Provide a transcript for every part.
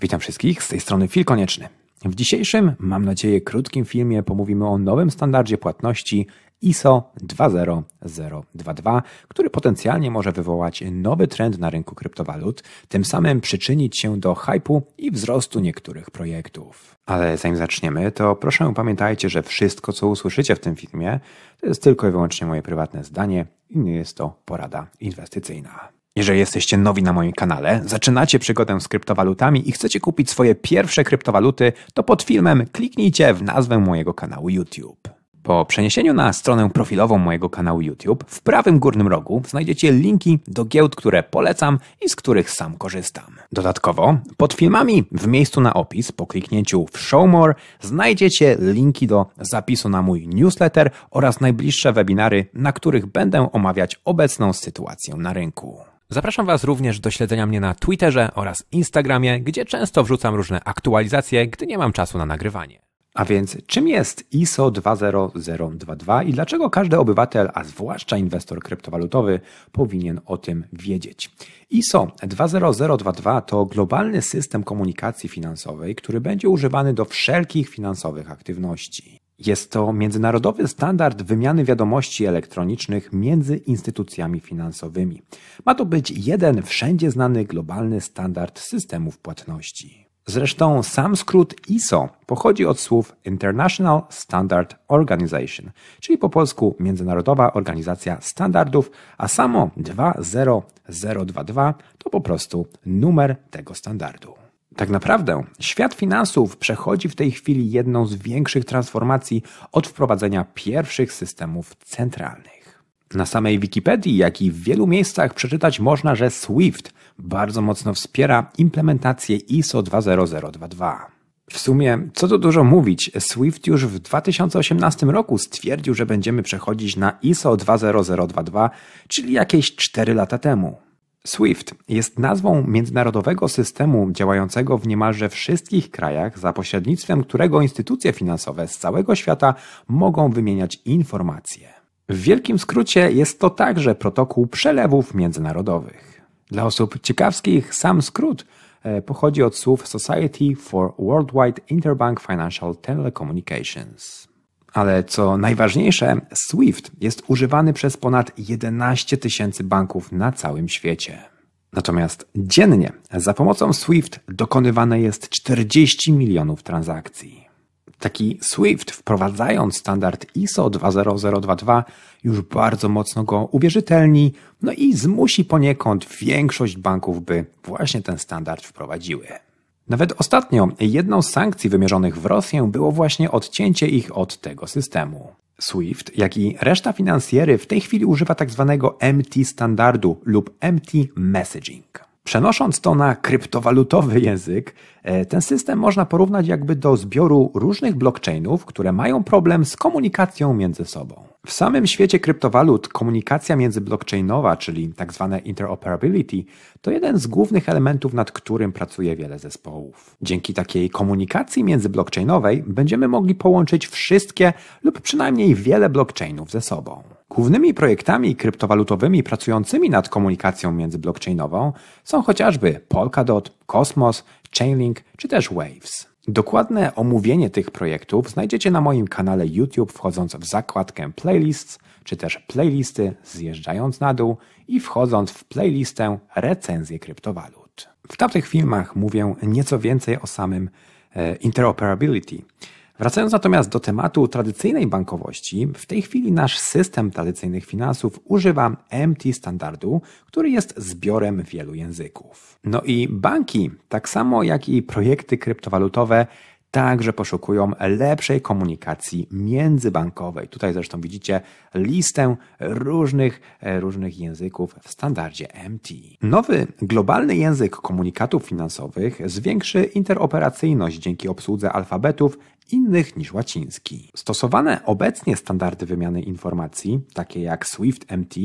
Witam wszystkich, z tej strony Fil Konieczny. W dzisiejszym, mam nadzieję, krótkim filmie pomówimy o nowym standardzie płatności ISO 20022, który potencjalnie może wywołać nowy trend na rynku kryptowalut, tym samym przyczynić się do hypu i wzrostu niektórych projektów. Ale zanim zaczniemy, to proszę pamiętajcie, że wszystko co usłyszycie w tym filmie to jest tylko i wyłącznie moje prywatne zdanie i nie jest to porada inwestycyjna. Jeżeli jesteście nowi na moim kanale, zaczynacie przygodę z kryptowalutami i chcecie kupić swoje pierwsze kryptowaluty, to pod filmem kliknijcie w nazwę mojego kanału YouTube. Po przeniesieniu na stronę profilową mojego kanału YouTube, w prawym górnym rogu znajdziecie linki do giełd, które polecam i z których sam korzystam. Dodatkowo, pod filmami w miejscu na opis po kliknięciu w Show More znajdziecie linki do zapisu na mój newsletter oraz najbliższe webinary, na których będę omawiać obecną sytuację na rynku. Zapraszam Was również do śledzenia mnie na Twitterze oraz Instagramie, gdzie często wrzucam różne aktualizacje, gdy nie mam czasu na nagrywanie. A więc czym jest ISO 20022 i dlaczego każdy obywatel, a zwłaszcza inwestor kryptowalutowy, powinien o tym wiedzieć? ISO 20022 to globalny system komunikacji finansowej, który będzie używany do wszelkich finansowych aktywności. Jest to międzynarodowy standard wymiany wiadomości elektronicznych między instytucjami finansowymi. Ma to być jeden wszędzie znany globalny standard systemów płatności. Zresztą sam skrót ISO pochodzi od słów International Standard Organization, czyli po polsku Międzynarodowa Organizacja Standardów, a samo 20022 to po prostu numer tego standardu. Tak naprawdę świat finansów przechodzi w tej chwili jedną z większych transformacji od wprowadzenia pierwszych systemów centralnych. Na samej Wikipedii, jak i w wielu miejscach przeczytać można, że SWIFT bardzo mocno wspiera implementację ISO 20022. W sumie, co tu dużo mówić, Swift już w 2018 roku stwierdził, że będziemy przechodzić na ISO 20022, czyli jakieś 4 lata temu. SWIFT jest nazwą międzynarodowego systemu działającego w niemalże wszystkich krajach, za pośrednictwem którego instytucje finansowe z całego świata mogą wymieniać informacje. W wielkim skrócie jest to także protokół przelewów międzynarodowych. Dla osób ciekawskich sam skrót e, pochodzi od słów Society for Worldwide Interbank Financial Telecommunications. Ale co najważniejsze, SWIFT jest używany przez ponad 11 tysięcy banków na całym świecie. Natomiast dziennie za pomocą SWIFT dokonywane jest 40 milionów transakcji. Taki SWIFT, wprowadzając standard ISO 20022, już bardzo mocno go uwierzytelni, no i zmusi poniekąd większość banków, by właśnie ten standard wprowadziły. Nawet ostatnio jedną z sankcji wymierzonych w Rosję było właśnie odcięcie ich od tego systemu. SWIFT, jak i reszta finansjery w tej chwili używa tak zwanego MT standardu lub MT messaging. Przenosząc to na kryptowalutowy język, e, ten system można porównać jakby do zbioru różnych blockchainów, które mają problem z komunikacją między sobą. W samym świecie kryptowalut komunikacja międzyblockchainowa, czyli tzw. Tak interoperability, to jeden z głównych elementów, nad którym pracuje wiele zespołów. Dzięki takiej komunikacji międzyblockchainowej będziemy mogli połączyć wszystkie lub przynajmniej wiele blockchainów ze sobą. Głównymi projektami kryptowalutowymi pracującymi nad komunikacją międzyblockchainową są chociażby Polkadot, Cosmos, Chainlink czy też Waves. Dokładne omówienie tych projektów znajdziecie na moim kanale YouTube wchodząc w zakładkę Playlists czy też Playlisty, zjeżdżając na dół i wchodząc w playlistę Recenzje kryptowalut. W tamtych filmach mówię nieco więcej o samym e, interoperability, Wracając natomiast do tematu tradycyjnej bankowości, w tej chwili nasz system tradycyjnych finansów używa MT standardu, który jest zbiorem wielu języków. No i banki, tak samo jak i projekty kryptowalutowe, także poszukują lepszej komunikacji międzybankowej. Tutaj zresztą widzicie listę różnych, e, różnych języków w standardzie MT. Nowy globalny język komunikatów finansowych zwiększy interoperacyjność dzięki obsłudze alfabetów innych niż łaciński. Stosowane obecnie standardy wymiany informacji, takie jak SWIFT MT,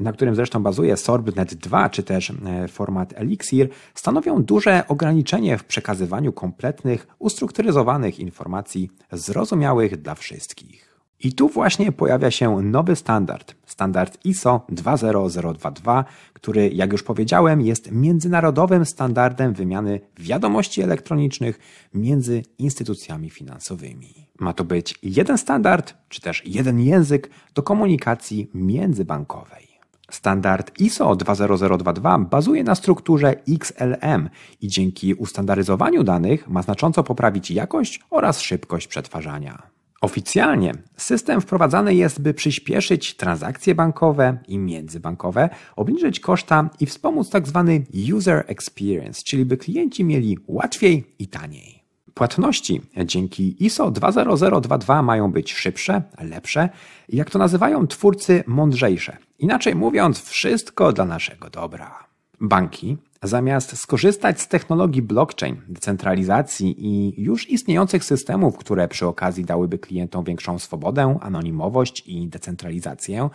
na którym zresztą bazuje Sorbnet2 czy też e, format Elixir, stanowią duże ograniczenie w przekazywaniu kompletnych, ustrukturyzowanych informacji zrozumiałych dla wszystkich. I tu właśnie pojawia się nowy standard, standard ISO 20022, który, jak już powiedziałem, jest międzynarodowym standardem wymiany wiadomości elektronicznych między instytucjami finansowymi. Ma to być jeden standard, czy też jeden język do komunikacji międzybankowej. Standard ISO 20022 bazuje na strukturze XLM i dzięki ustandaryzowaniu danych ma znacząco poprawić jakość oraz szybkość przetwarzania. Oficjalnie system wprowadzany jest, by przyspieszyć transakcje bankowe i międzybankowe, obniżyć koszta i wspomóc tzw. Tak user experience, czyli by klienci mieli łatwiej i taniej. Płatności dzięki ISO 20022 mają być szybsze, lepsze i jak to nazywają twórcy, mądrzejsze. Inaczej mówiąc, wszystko dla naszego dobra. Banki, zamiast skorzystać z technologii blockchain, decentralizacji i już istniejących systemów, które przy okazji dałyby klientom większą swobodę, anonimowość i decentralizację,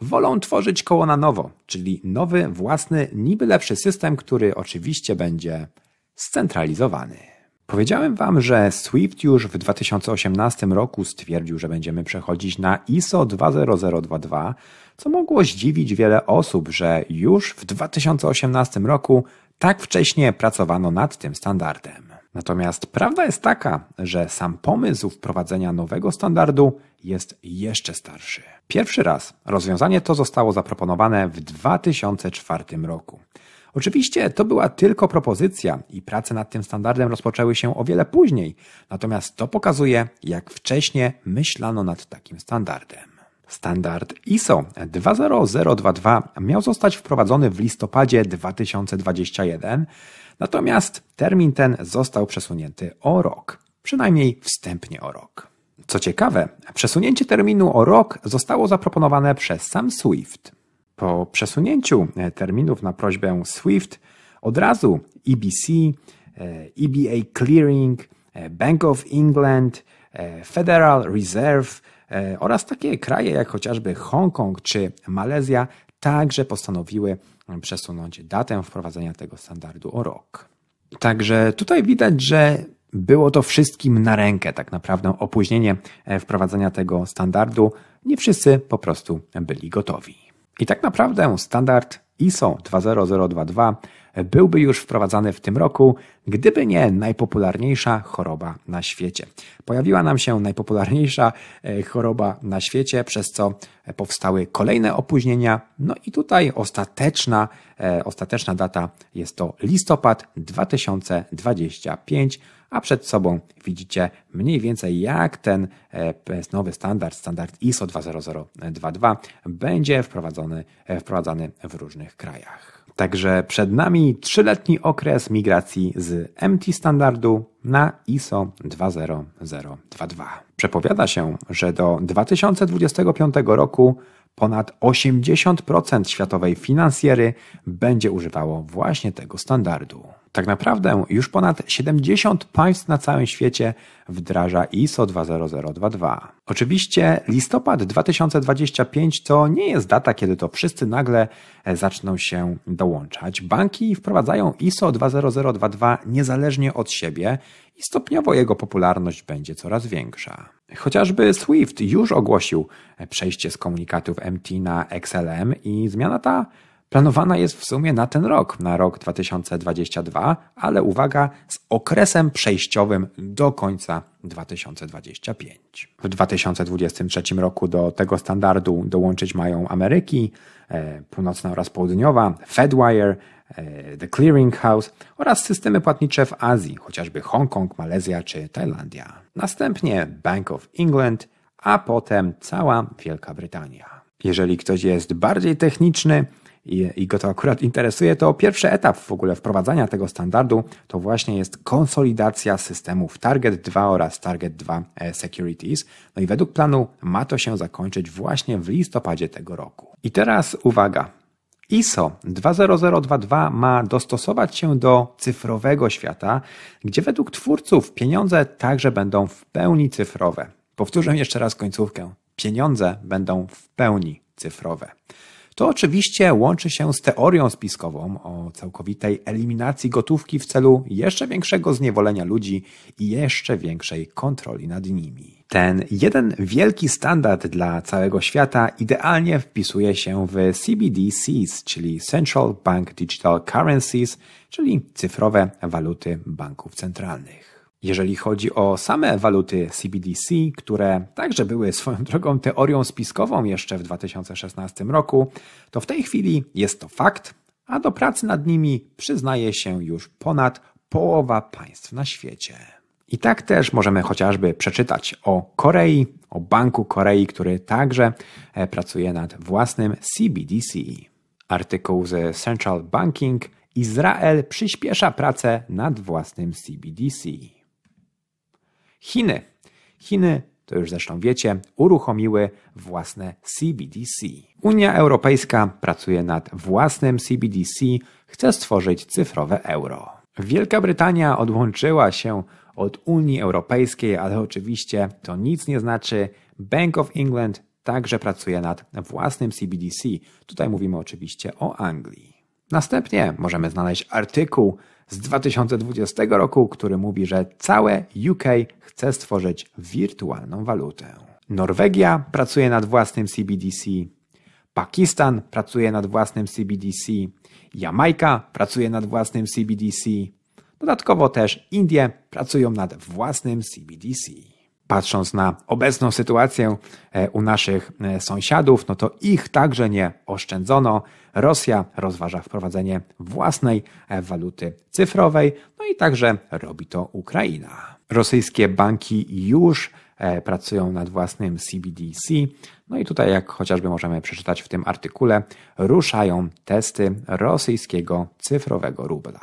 wolą tworzyć koło na nowo, czyli nowy, własny, niby lepszy system, który oczywiście będzie scentralizowany. Powiedziałem Wam, że Swift już w 2018 roku stwierdził, że będziemy przechodzić na ISO 20022, co mogło zdziwić wiele osób, że już w 2018 roku tak wcześnie pracowano nad tym standardem. Natomiast prawda jest taka, że sam pomysł wprowadzenia nowego standardu jest jeszcze starszy. Pierwszy raz rozwiązanie to zostało zaproponowane w 2004 roku. Oczywiście to była tylko propozycja i prace nad tym standardem rozpoczęły się o wiele później, natomiast to pokazuje, jak wcześnie myślano nad takim standardem. Standard ISO 20022 miał zostać wprowadzony w listopadzie 2021, natomiast termin ten został przesunięty o rok, przynajmniej wstępnie o rok. Co ciekawe, przesunięcie terminu o rok zostało zaproponowane przez sam Swift. Po przesunięciu e, terminów na prośbę SWIFT od razu EBC, EBA e Clearing, e, Bank of England, Federal Reserve oraz takie kraje jak chociażby Hongkong czy Malezja także postanowiły przesunąć datę wprowadzenia tego standardu o rok. Także tutaj widać, że było to wszystkim na rękę, tak naprawdę opóźnienie wprowadzenia tego standardu. Nie wszyscy po prostu byli gotowi. I tak naprawdę standard ISO 20022 byłby już wprowadzany w tym roku, gdyby nie najpopularniejsza choroba na świecie. Pojawiła nam się najpopularniejsza e, choroba na świecie, przez co powstały kolejne opóźnienia. No i tutaj ostateczna, e, ostateczna data jest to listopad 2025 a przed sobą widzicie mniej więcej jak ten e, nowy standard, standard ISO 20022 będzie wprowadzony, wprowadzany w różnych krajach. Także przed nami trzyletni okres migracji z MT standardu na ISO 20022. Przepowiada się, że do 2025 roku ponad 80% światowej finansjery będzie używało właśnie tego standardu. Tak naprawdę już ponad 70 państw na całym świecie wdraża ISO 20022. Oczywiście listopad 2025 to nie jest data, kiedy to wszyscy nagle e, zaczną się dołączać. Banki wprowadzają ISO 20022 niezależnie od siebie i stopniowo jego popularność będzie coraz większa. Chociażby Swift już ogłosił e, przejście z komunikatów MT na XLM i zmiana ta planowana jest w sumie na ten rok, na rok 2022, ale uwaga, z okresem przejściowym do końca 2025. W 2023 roku do tego standardu dołączyć mają Ameryki, e, Północna oraz Południowa, Fedwire, e, The Clearing House oraz systemy płatnicze w Azji, chociażby Hongkong, Malezja czy Tajlandia. Następnie Bank of England, a potem cała Wielka Brytania. Jeżeli ktoś jest bardziej techniczny, i, i go to akurat interesuje, to pierwszy etap w ogóle wprowadzania tego standardu to właśnie jest konsolidacja systemów Target 2 oraz Target 2 e, Securities. No i według planu ma to się zakończyć właśnie w listopadzie tego roku. I teraz uwaga. ISO 20022 ma dostosować się do cyfrowego świata, gdzie według twórców pieniądze także będą w pełni cyfrowe. Powtórzę jeszcze raz końcówkę. Pieniądze będą w pełni cyfrowe. To oczywiście łączy się z teorią spiskową o całkowitej eliminacji gotówki w celu jeszcze większego zniewolenia ludzi i jeszcze większej kontroli nad nimi. Ten jeden wielki standard dla całego świata idealnie wpisuje się w CBDCs, czyli Central Bank Digital Currencies, czyli cyfrowe waluty banków centralnych. Jeżeli chodzi o same waluty CBDC, które także były swoją drogą teorią spiskową jeszcze w 2016 roku, to w tej chwili jest to fakt, a do pracy nad nimi przyznaje się już ponad połowa państw na świecie. I tak też możemy chociażby przeczytać o Korei, o Banku Korei, który także e, pracuje nad własnym CBDC. Artykuł z Central Banking Izrael przyspiesza pracę nad własnym CBDC. Chiny. Chiny, to już zresztą wiecie, uruchomiły własne CBDC. Unia Europejska pracuje nad własnym CBDC, chce stworzyć cyfrowe euro. Wielka Brytania odłączyła się od Unii Europejskiej, ale oczywiście to nic nie znaczy. Bank of England także pracuje nad własnym CBDC. Tutaj mówimy oczywiście o Anglii. Następnie możemy znaleźć artykuł z 2020 roku, który mówi, że całe UK chce stworzyć wirtualną walutę. Norwegia pracuje nad własnym CBDC, Pakistan pracuje nad własnym CBDC, Jamajka pracuje nad własnym CBDC, dodatkowo też Indie pracują nad własnym CBDC patrząc na obecną sytuację e, u naszych e, sąsiadów, no to ich także nie oszczędzono. Rosja rozważa wprowadzenie własnej e, waluty cyfrowej, no i także robi to Ukraina. Rosyjskie banki już pracują nad własnym CBDC. No i tutaj, jak chociażby możemy przeczytać w tym artykule, ruszają testy rosyjskiego cyfrowego rubla.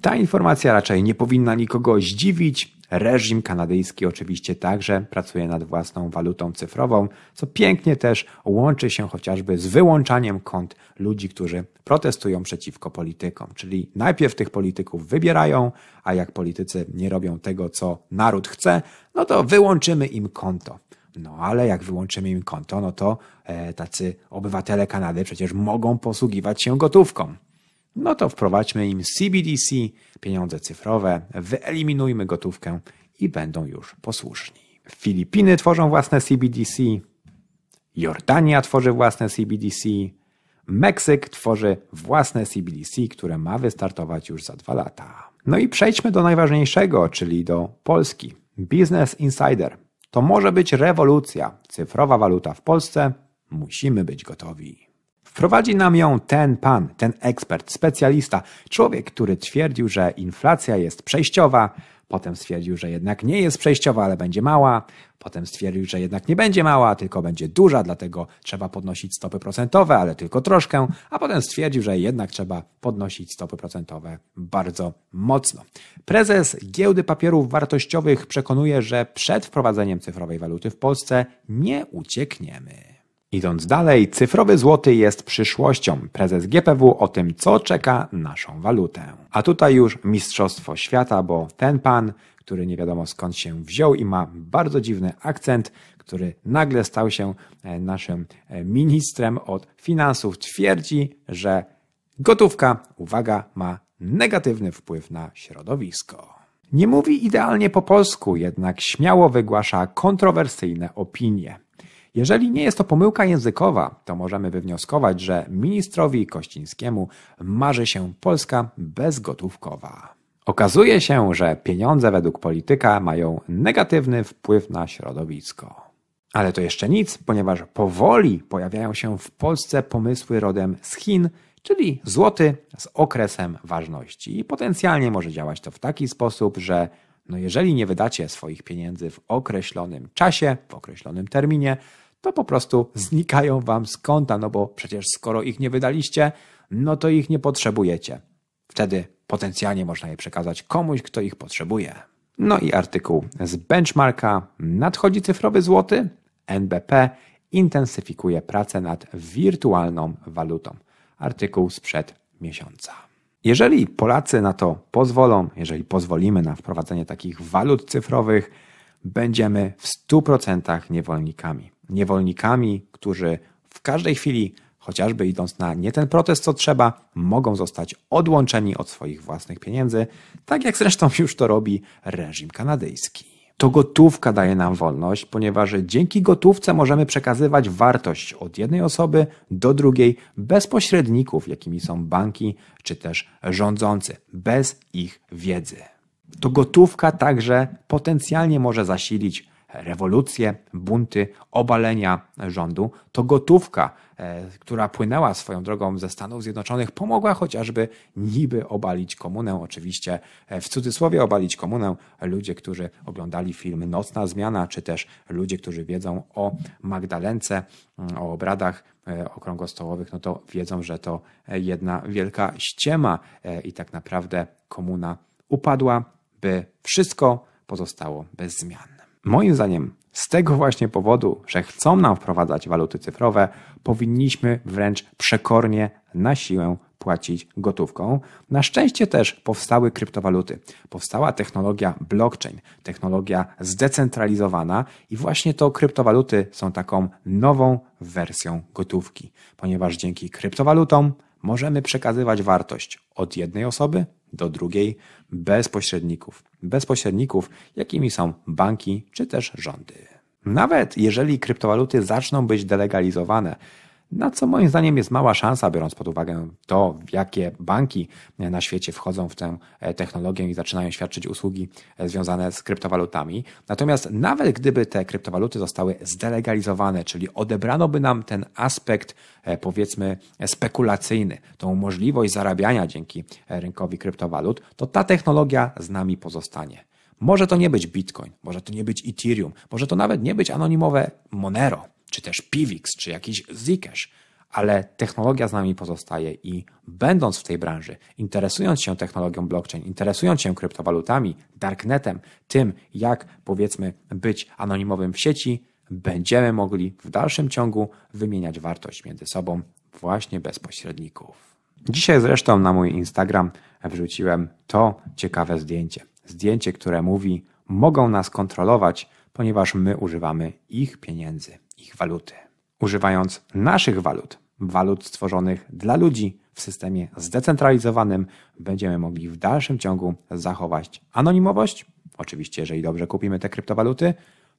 Ta informacja raczej nie powinna nikogo zdziwić, Reżim kanadyjski oczywiście także pracuje nad własną walutą cyfrową, co pięknie też łączy się chociażby z wyłączaniem kont ludzi, którzy protestują przeciwko politykom. Czyli najpierw tych polityków wybierają, a jak politycy nie robią tego, co naród chce, no to wyłączymy im konto. No ale jak wyłączymy im konto, no to e, tacy obywatele Kanady przecież mogą posługiwać się gotówką no to wprowadźmy im CBDC, pieniądze cyfrowe, wyeliminujmy gotówkę i będą już posłuszni. Filipiny tworzą własne CBDC, Jordania tworzy własne CBDC, Meksyk tworzy własne CBDC, które ma wystartować już za dwa lata. No i przejdźmy do najważniejszego, czyli do Polski. Business Insider. To może być rewolucja. Cyfrowa waluta w Polsce. Musimy być gotowi. Wprowadzi nam ją ten pan, ten ekspert, specjalista, człowiek, który twierdził, że inflacja jest przejściowa, potem stwierdził, że jednak nie jest przejściowa, ale będzie mała, potem stwierdził, że jednak nie będzie mała, tylko będzie duża, dlatego trzeba podnosić stopy procentowe, ale tylko troszkę, a potem stwierdził, że jednak trzeba podnosić stopy procentowe bardzo mocno. Prezes giełdy papierów wartościowych przekonuje, że przed wprowadzeniem cyfrowej waluty w Polsce nie uciekniemy. Idąc dalej, cyfrowy złoty jest przyszłością. Prezes GPW o tym, co czeka naszą walutę. A tutaj już Mistrzostwo Świata, bo ten pan, który nie wiadomo skąd się wziął i ma bardzo dziwny akcent, który nagle stał się e, naszym e, ministrem od finansów, twierdzi, że gotówka, uwaga, ma negatywny wpływ na środowisko. Nie mówi idealnie po polsku, jednak śmiało wygłasza kontrowersyjne opinie. Jeżeli nie jest to pomyłka językowa, to możemy wywnioskować, że ministrowi Kościńskiemu marzy się Polska bezgotówkowa. Okazuje się, że pieniądze według polityka mają negatywny wpływ na środowisko. Ale to jeszcze nic, ponieważ powoli pojawiają się w Polsce pomysły rodem z Chin, czyli złoty z okresem ważności. I potencjalnie może działać to w taki sposób, że no jeżeli nie wydacie swoich pieniędzy w określonym czasie, w określonym terminie, to po prostu znikają Wam z konta, no bo przecież skoro ich nie wydaliście, no to ich nie potrzebujecie. Wtedy potencjalnie można je przekazać komuś, kto ich potrzebuje. No i artykuł z benchmarka Nadchodzi cyfrowy złoty? NBP intensyfikuje pracę nad wirtualną walutą. Artykuł sprzed miesiąca. Jeżeli Polacy na to pozwolą, jeżeli pozwolimy na wprowadzenie takich walut cyfrowych, będziemy w 100% niewolnikami niewolnikami, którzy w każdej chwili, chociażby idąc na nie ten protest, co trzeba, mogą zostać odłączeni od swoich własnych pieniędzy, tak jak zresztą już to robi reżim kanadyjski. To gotówka daje nam wolność, ponieważ dzięki gotówce możemy przekazywać wartość od jednej osoby do drugiej bez pośredników, jakimi są banki czy też rządzący, bez ich wiedzy. To gotówka także potencjalnie może zasilić rewolucje, bunty, obalenia rządu, to gotówka, e, która płynęła swoją drogą ze Stanów Zjednoczonych, pomogła chociażby niby obalić komunę. Oczywiście e, w cudzysłowie obalić komunę ludzie, którzy oglądali film Nocna Zmiana, czy też ludzie, którzy wiedzą o Magdalence, mm, o obradach e, okrągłostołowych, no to wiedzą, że to jedna wielka ściema i tak naprawdę komuna upadła, by wszystko pozostało bez zmian. Moim zdaniem, z tego właśnie powodu, że chcą nam wprowadzać waluty cyfrowe, powinniśmy wręcz przekornie na siłę płacić gotówką. Na szczęście też powstały kryptowaluty. Powstała technologia blockchain, technologia zdecentralizowana i właśnie to kryptowaluty są taką nową wersją gotówki, ponieważ dzięki kryptowalutom możemy przekazywać wartość od jednej osoby do drugiej bez pośredników. Bez pośredników, jakimi są banki czy też rządy. Nawet jeżeli kryptowaluty zaczną być delegalizowane, na co moim zdaniem jest mała szansa, biorąc pod uwagę to, jakie banki na świecie wchodzą w tę e, technologię i zaczynają świadczyć usługi e, związane z kryptowalutami. Natomiast nawet gdyby te kryptowaluty zostały zdelegalizowane, czyli odebrano by nam ten aspekt, e, powiedzmy, spekulacyjny, tą możliwość zarabiania dzięki rynkowi kryptowalut, to ta technologia z nami pozostanie. Może to nie być Bitcoin, może to nie być Ethereum, może to nawet nie być anonimowe Monero czy też Pivix, czy jakiś Zcash, ale technologia z nami pozostaje i będąc w tej branży, interesując się technologią blockchain, interesując się kryptowalutami, darknetem, tym jak powiedzmy być anonimowym w sieci, będziemy mogli w dalszym ciągu wymieniać wartość między sobą właśnie bez pośredników. Dzisiaj zresztą na mój Instagram wrzuciłem to ciekawe zdjęcie. Zdjęcie, które mówi: Mogą nas kontrolować, ponieważ my używamy ich pieniędzy ich waluty, używając naszych walut, walut stworzonych dla ludzi w systemie zdecentralizowanym, będziemy mogli w dalszym ciągu zachować anonimowość, oczywiście jeżeli dobrze kupimy te kryptowaluty,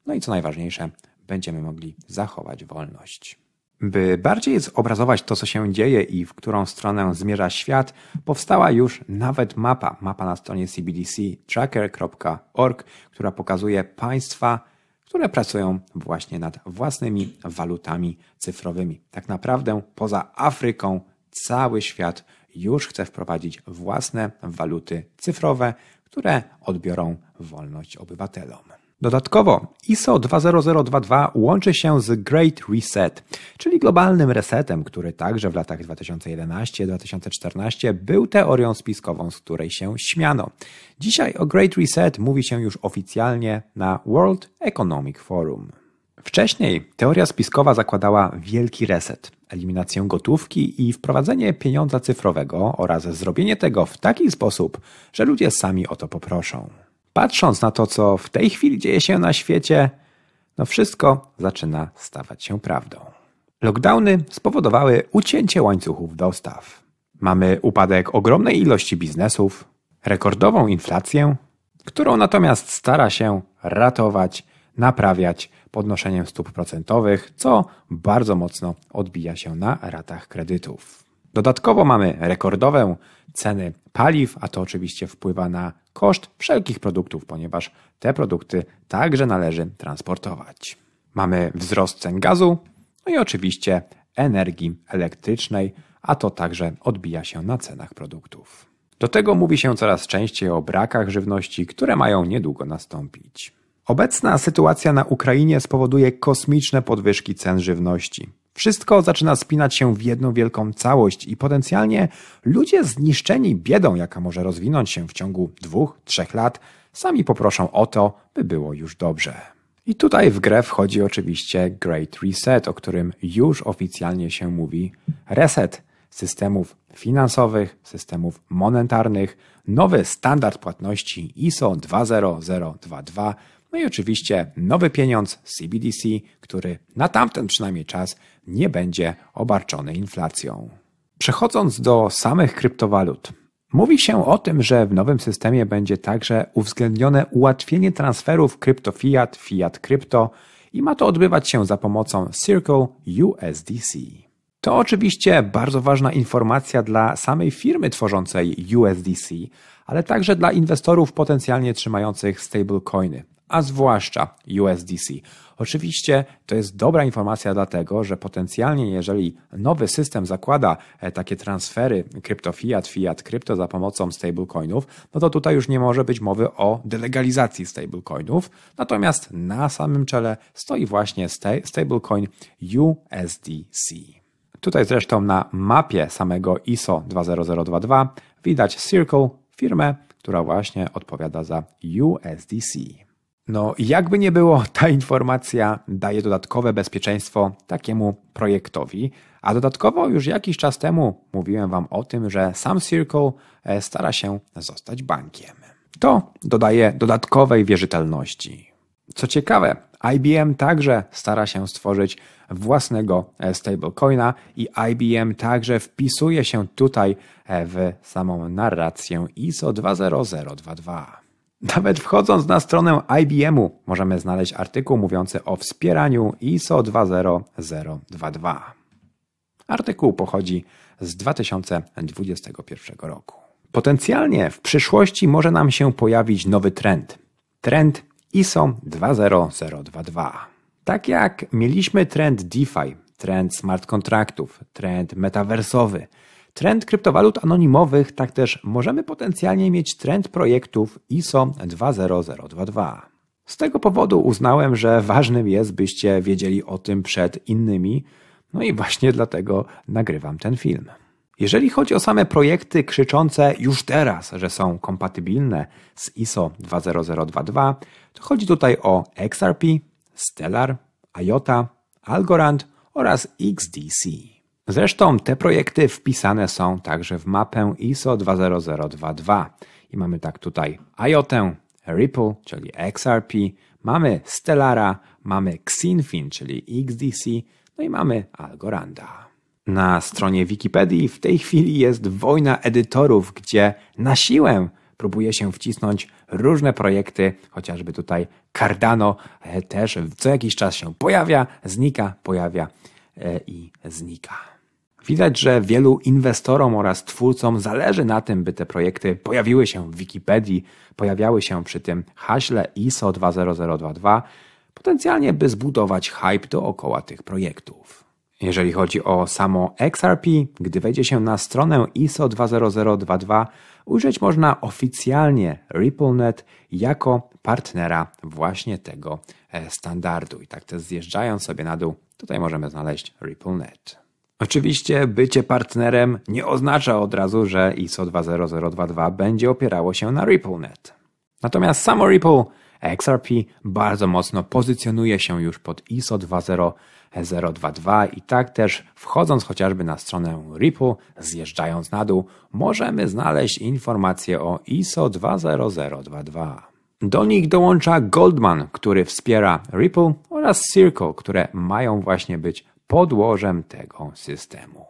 no i co najważniejsze, będziemy mogli zachować wolność. By bardziej zobrazować to, co się dzieje i w którą stronę zmierza świat, powstała już nawet mapa, mapa na stronie cbdctracker.org, która pokazuje państwa, które pracują właśnie nad własnymi walutami cyfrowymi. Tak naprawdę poza Afryką cały świat już chce wprowadzić własne waluty cyfrowe, które odbiorą wolność obywatelom. Dodatkowo ISO 20022 łączy się z Great Reset, czyli globalnym resetem, który także w latach 2011-2014 był teorią spiskową, z której się śmiano. Dzisiaj o Great Reset mówi się już oficjalnie na World Economic Forum. Wcześniej teoria spiskowa zakładała wielki reset, eliminację gotówki i wprowadzenie pieniądza cyfrowego oraz zrobienie tego w taki sposób, że ludzie sami o to poproszą patrząc na to, co w tej chwili dzieje się na świecie, no wszystko zaczyna stawać się prawdą. Lockdowny spowodowały ucięcie łańcuchów dostaw. Mamy upadek ogromnej ilości biznesów, rekordową inflację, którą natomiast stara się ratować, naprawiać podnoszeniem stóp procentowych, co bardzo mocno odbija się na ratach kredytów. Dodatkowo mamy rekordowe ceny paliw, a to oczywiście wpływa na koszt wszelkich produktów, ponieważ te produkty także należy transportować. Mamy wzrost cen gazu, no i oczywiście energii elektrycznej, a to także odbija się na cenach produktów. Do tego mówi się coraz częściej o brakach żywności, które mają niedługo nastąpić. Obecna sytuacja na Ukrainie spowoduje kosmiczne podwyżki cen żywności. Wszystko zaczyna spinać się w jedną wielką całość i potencjalnie ludzie zniszczeni biedą, jaka może rozwinąć się w ciągu dwóch, trzech lat, sami poproszą o to, by było już dobrze. I tutaj w grę wchodzi oczywiście Great Reset, o którym już oficjalnie się mówi. Reset systemów finansowych, systemów monetarnych, nowy standard płatności ISO 20022 no i oczywiście nowy pieniądz CBDC, który na tamten przynajmniej czas nie będzie obarczony inflacją. Przechodząc do samych kryptowalut. Mówi się o tym, że w nowym systemie będzie także uwzględnione ułatwienie transferów kryptofiat, fiat krypto i ma to odbywać się za pomocą Circle USDC. To oczywiście bardzo ważna informacja dla samej firmy tworzącej USDC, ale także dla inwestorów potencjalnie trzymających stablecoiny a zwłaszcza USDC. Oczywiście to jest dobra informacja, dlatego że potencjalnie, jeżeli nowy system zakłada e, takie transfery kryptofiat, fiat, krypto za pomocą stablecoinów, no to tutaj już nie może być mowy o delegalizacji stablecoinów. Natomiast na samym czele stoi właśnie stablecoin USDC. Tutaj zresztą na mapie samego ISO 20022 widać Circle, firmę, która właśnie odpowiada za USDC. No, jakby nie było, ta informacja daje dodatkowe bezpieczeństwo takiemu projektowi. A dodatkowo już jakiś czas temu mówiłem Wam o tym, że sam Circle e, stara się zostać bankiem. To dodaje dodatkowej wierzytelności. Co ciekawe, IBM także stara się stworzyć własnego e, stablecoina i IBM także wpisuje się tutaj e, w samą narrację ISO 20022. Nawet wchodząc na stronę IBM-u możemy znaleźć artykuł mówiący o wspieraniu ISO 20022. Artykuł pochodzi z 2021 roku. Potencjalnie w przyszłości może nam się pojawić nowy trend. Trend ISO 20022. Tak jak mieliśmy trend DeFi, trend smart kontraktów, trend metaversowy – Trend kryptowalut anonimowych, tak też możemy potencjalnie mieć trend projektów ISO 20022. Z tego powodu uznałem, że ważnym jest, byście wiedzieli o tym przed innymi, no i właśnie dlatego nagrywam ten film. Jeżeli chodzi o same projekty krzyczące już teraz, że są kompatybilne z ISO 20022, to chodzi tutaj o XRP, Stellar, IOTA, Algorand oraz XDC. Zresztą te projekty wpisane są także w mapę ISO 20022 i mamy tak tutaj IOTę, Ripple, czyli XRP, mamy Stellara, mamy Xinfin, czyli XDC, no i mamy Algoranda. Na stronie Wikipedii w tej chwili jest wojna edytorów, gdzie na siłę próbuje się wcisnąć różne projekty, chociażby tutaj Cardano e, też co jakiś czas się pojawia, znika, pojawia e, i znika. Widać, że wielu inwestorom oraz twórcom zależy na tym, by te projekty pojawiły się w Wikipedii, pojawiały się przy tym haśle ISO 20022, potencjalnie by zbudować hype dookoła tych projektów. Jeżeli chodzi o samo XRP, gdy wejdzie się na stronę ISO 20022, ujrzeć można oficjalnie RippleNet jako partnera właśnie tego standardu. I tak też zjeżdżając sobie na dół, tutaj możemy znaleźć RippleNet. Oczywiście bycie partnerem nie oznacza od razu, że ISO 20022 będzie opierało się na RippleNet. Natomiast samo Ripple XRP bardzo mocno pozycjonuje się już pod ISO 20022 i tak też wchodząc chociażby na stronę Ripple, zjeżdżając na dół, możemy znaleźć informacje o ISO 20022. Do nich dołącza Goldman, który wspiera Ripple oraz Circle, które mają właśnie być podłożem tego systemu.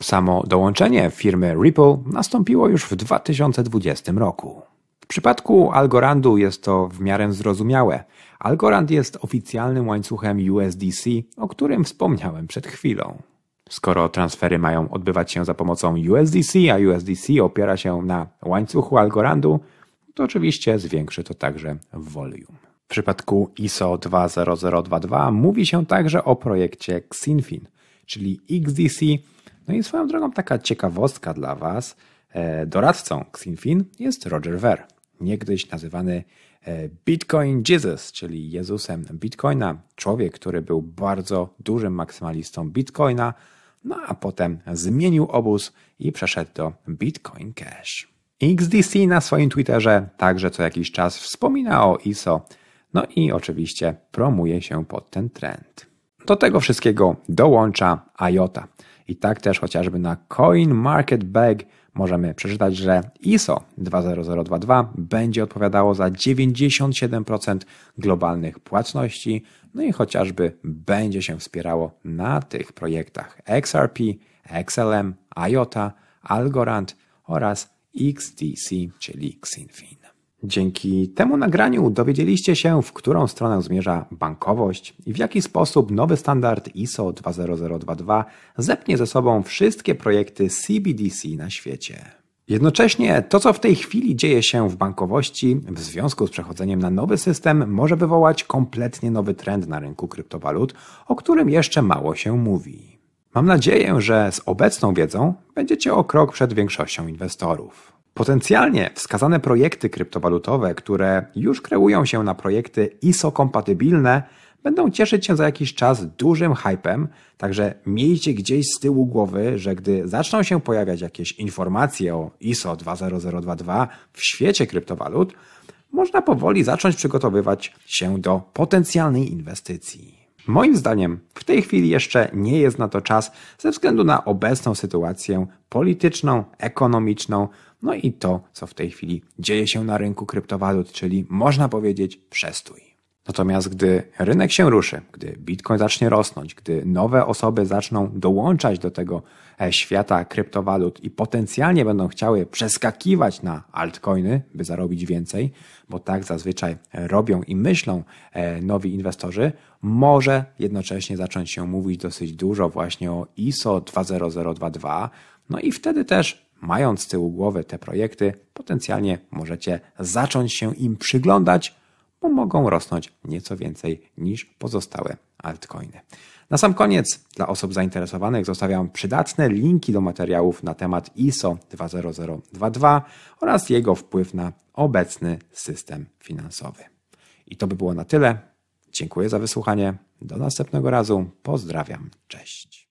Samo dołączenie firmy Ripple nastąpiło już w 2020 roku. W przypadku Algorandu jest to w miarę zrozumiałe. Algorand jest oficjalnym łańcuchem USDC, o którym wspomniałem przed chwilą. Skoro transfery mają odbywać się za pomocą USDC, a USDC opiera się na łańcuchu Algorandu, to oczywiście zwiększy to także volume. W przypadku ISO 20022 mówi się także o projekcie Xinfin, czyli XDC. No i swoją drogą taka ciekawostka dla Was. E, doradcą Xinfin jest Roger Ver, niegdyś nazywany e, Bitcoin Jesus, czyli Jezusem Bitcoina, człowiek, który był bardzo dużym maksymalistą Bitcoina, no a potem zmienił obóz i przeszedł do Bitcoin Cash. XDC na swoim Twitterze także co jakiś czas wspomina o ISO no i oczywiście promuje się pod ten trend. Do tego wszystkiego dołącza IOTA. I tak też chociażby na CoinMarketBag możemy przeczytać, że ISO 20022 będzie odpowiadało za 97% globalnych płatności, no i chociażby będzie się wspierało na tych projektach XRP, XLM, IOTA, Algorand oraz XDC, czyli Xinfin. Dzięki temu nagraniu dowiedzieliście się, w którą stronę zmierza bankowość i w jaki sposób nowy standard ISO 20022 zepnie ze sobą wszystkie projekty CBDC na świecie. Jednocześnie to, co w tej chwili dzieje się w bankowości w związku z przechodzeniem na nowy system, może wywołać kompletnie nowy trend na rynku kryptowalut, o którym jeszcze mało się mówi. Mam nadzieję, że z obecną wiedzą będziecie o krok przed większością inwestorów. Potencjalnie wskazane projekty kryptowalutowe, które już kreują się na projekty ISO-kompatybilne, będą cieszyć się za jakiś czas dużym hypem, także miejcie gdzieś z tyłu głowy, że gdy zaczną się pojawiać jakieś informacje o ISO 20022 w świecie kryptowalut, można powoli zacząć przygotowywać się do potencjalnej inwestycji. Moim zdaniem w tej chwili jeszcze nie jest na to czas ze względu na obecną sytuację polityczną, ekonomiczną, no i to, co w tej chwili dzieje się na rynku kryptowalut, czyli można powiedzieć przestój. Natomiast gdy rynek się ruszy, gdy bitcoin zacznie rosnąć, gdy nowe osoby zaczną dołączać do tego e, świata kryptowalut i potencjalnie będą chciały przeskakiwać na altcoiny, by zarobić więcej, bo tak zazwyczaj robią i myślą e, nowi inwestorzy, może jednocześnie zacząć się mówić dosyć dużo właśnie o ISO 20022. No i wtedy też Mając z tyłu głowy te projekty, potencjalnie możecie zacząć się im przyglądać, bo mogą rosnąć nieco więcej niż pozostałe altcoiny. Na sam koniec dla osób zainteresowanych zostawiam przydatne linki do materiałów na temat ISO 20022 oraz jego wpływ na obecny system finansowy. I to by było na tyle. Dziękuję za wysłuchanie. Do następnego razu. Pozdrawiam. Cześć.